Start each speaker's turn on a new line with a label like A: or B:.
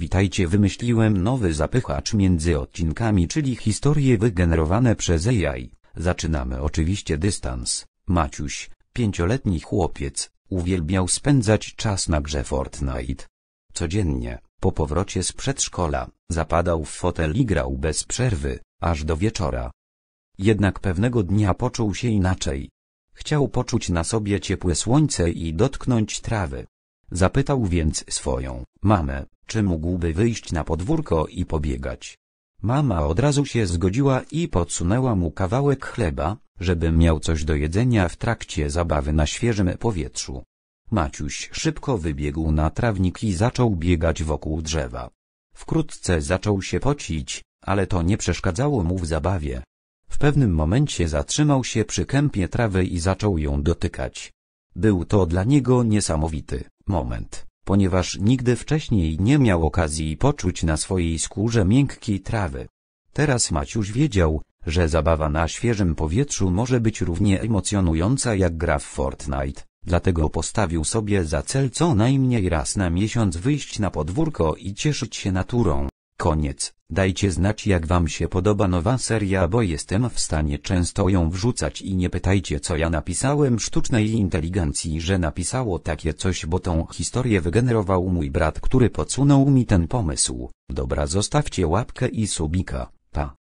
A: Witajcie wymyśliłem nowy zapychacz między odcinkami czyli historie wygenerowane przez AI. Zaczynamy oczywiście dystans. Maciuś, pięcioletni chłopiec, uwielbiał spędzać czas na grze Fortnite. Codziennie, po powrocie z przedszkola, zapadał w fotel i grał bez przerwy, aż do wieczora. Jednak pewnego dnia poczuł się inaczej. Chciał poczuć na sobie ciepłe słońce i dotknąć trawy. Zapytał więc swoją mamę, czy mógłby wyjść na podwórko i pobiegać. Mama od razu się zgodziła i podsunęła mu kawałek chleba, żeby miał coś do jedzenia w trakcie zabawy na świeżym powietrzu. Maciuś szybko wybiegł na trawnik i zaczął biegać wokół drzewa. Wkrótce zaczął się pocić, ale to nie przeszkadzało mu w zabawie. W pewnym momencie zatrzymał się przy kępie trawy i zaczął ją dotykać. Był to dla niego niesamowity moment, ponieważ nigdy wcześniej nie miał okazji poczuć na swojej skórze miękkiej trawy. Teraz Maciuś wiedział, że zabawa na świeżym powietrzu może być równie emocjonująca jak gra w Fortnite, dlatego postawił sobie za cel co najmniej raz na miesiąc wyjść na podwórko i cieszyć się naturą. Koniec. Dajcie znać jak wam się podoba nowa seria bo jestem w stanie często ją wrzucać i nie pytajcie co ja napisałem sztucznej inteligencji że napisało takie coś bo tą historię wygenerował mój brat który podsunął mi ten pomysł. Dobra zostawcie łapkę i subika.